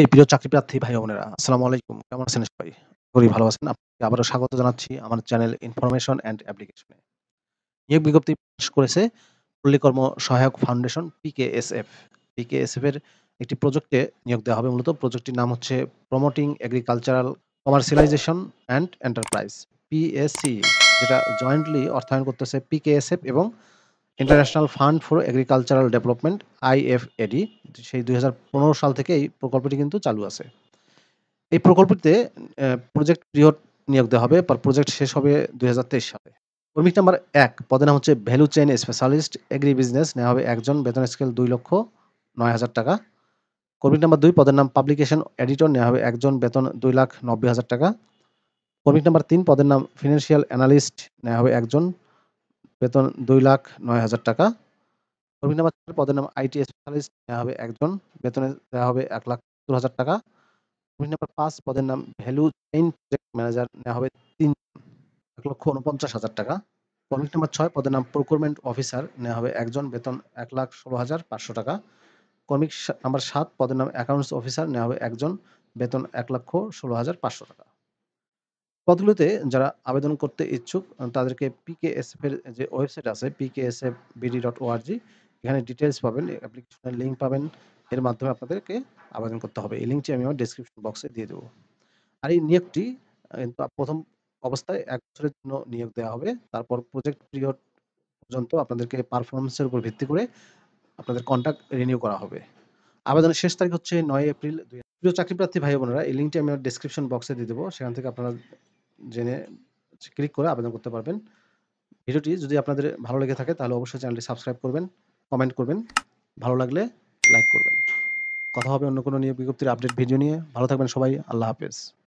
এই প্রিয় চাকরি প্রার্থী ভাই বোনেরা আসসালামু আলাইকুম কেমন আছেন সবাই করি ভালো আছেন আপনাকে আবারও স্বাগত জানাচ্ছি আমার চ্যানেল ইনফরমেশন অ্যান্ড অ্যাপ্লিকেশনে নিয়োগ বিজ্ঞপ্তি প্রকাশ করেছে পল্লীকর্ম সহায়ক ফাউন্ডেশন পিকেএসএফ পিকেএসএফ এর একটি প্রজেক্টে নিয়োগ দেওয়া হবে মূলত প্রজেক্টটির নাম হচ্ছে promoting agricultural commercialization and enterprise PSC যেটা জয়েন্টলি অর্থায়ন করতেছে পিকেএসএফ এবং international fund for agricultural development IFAD সেই দুই সাল থেকে এই প্রকল্পটি কিন্তু চালু আছে এই প্রকল্পটিতে প্রজেক্ট পিরিয়ড নিয়োগ দেওয়া হবে পর প্রজেক্ট শেষ হবে দুই সালে কর্মিক নাম্বার এক পদের নাম হচ্ছে value chain specialist agri business নেওয়া হবে একজন বেতন স্কেল দুই লক্ষ নয় হাজার টাকা কর্মিক নাম্বার দুই পদের নাম পাবলিকেশন এডিটর নেওয়া হবে একজন বেতন দুই লাখ নব্বই হাজার টাকা কর্মিক নাম্বার তিন পদের নাম ফিনান্সিয়াল অ্যানালিস্ট নেওয়া হবে একজন বেতন দুই লাখ নয় হাজার টাকা কর্মী নাম্বার পদের নাম আইটি স্পেশালিস্ট নেওয়া হবে একজন বেতনে দেওয়া হবে এক লাখ সত্তর হাজার টাকা কর্মী নাম্বার পাঁচ পদের নাম ভ্যালু চেইন প্রজেক্ট ম্যানেজার নেওয়া হবে তিন এক লক্ষ উনপঞ্চাশ হাজার টাকা কর্মী নাম্বার ছয় পদের নাম প্রোকুরমেন্ট অফিসার নেওয়া হবে একজন বেতন এক লাখ ষোলো হাজার পাঁচশো টাকা কর্মিক নাম্বার সাত পদের নাম অ্যাকাউন্টস অফিসার নেওয়া হবে একজন বেতন এক লক্ষ ষোলো হাজার পাঁচশো টাকা পদগুলোতে যারা আবেদন করতে ইচ্ছুক তাদেরকে পিকেএসএফ এর যে ওয়েবসাইট আছে পিকেএসএফ বিডি ডট ওআরজি এখানে ডিটেলস পাবেন অ্যাপ্লিকেশনের লিঙ্ক পাবেন এর মাধ্যমে আপনাদেরকে আবেদন করতে হবে এই লিঙ্কটি আমি আমার ডিসক্রিপশন বক্সে দিয়ে দেবো আর এই নিয়োগটি কিন্তু প্রথম অবস্থায় এক বছরের জন্য নিয়োগ দেওয়া হবে তারপর প্রজেক্ট পিরিয়ড পর্যন্ত আপনাদেরকে পারফরমেন্সের উপর ভিত্তি করে আপনাদের কন্ট্যাক্ট রিনিউ করা হবে আবেদনের শেষ তারিখ হচ্ছে নয় এপ্রিল দুই প্রিয় চাকরি প্রার্থী ভাই বোনেরা এই লিঙ্কটি আমি ডিসক্রিপশন বক্সে দিয়ে দেবো সেখান থেকে আপনারা জেনে ক্লিক করে আবেদন করতে পারবেন ভিডিওটি যদি আপনাদের ভালো লেগে থাকে তাহলে অবশ্যই চ্যানেলটি সাবস্ক্রাইব করবেন কমেন্ট করবেন ভালো লাগলে লাইক করবেন কথা হবে অন্য কোনো নিয়োগ বিজ্ঞপ্তির আপডেট ভিডিও নিয়ে ভালো থাকবেন সবাই আল্লাহ হাফেজ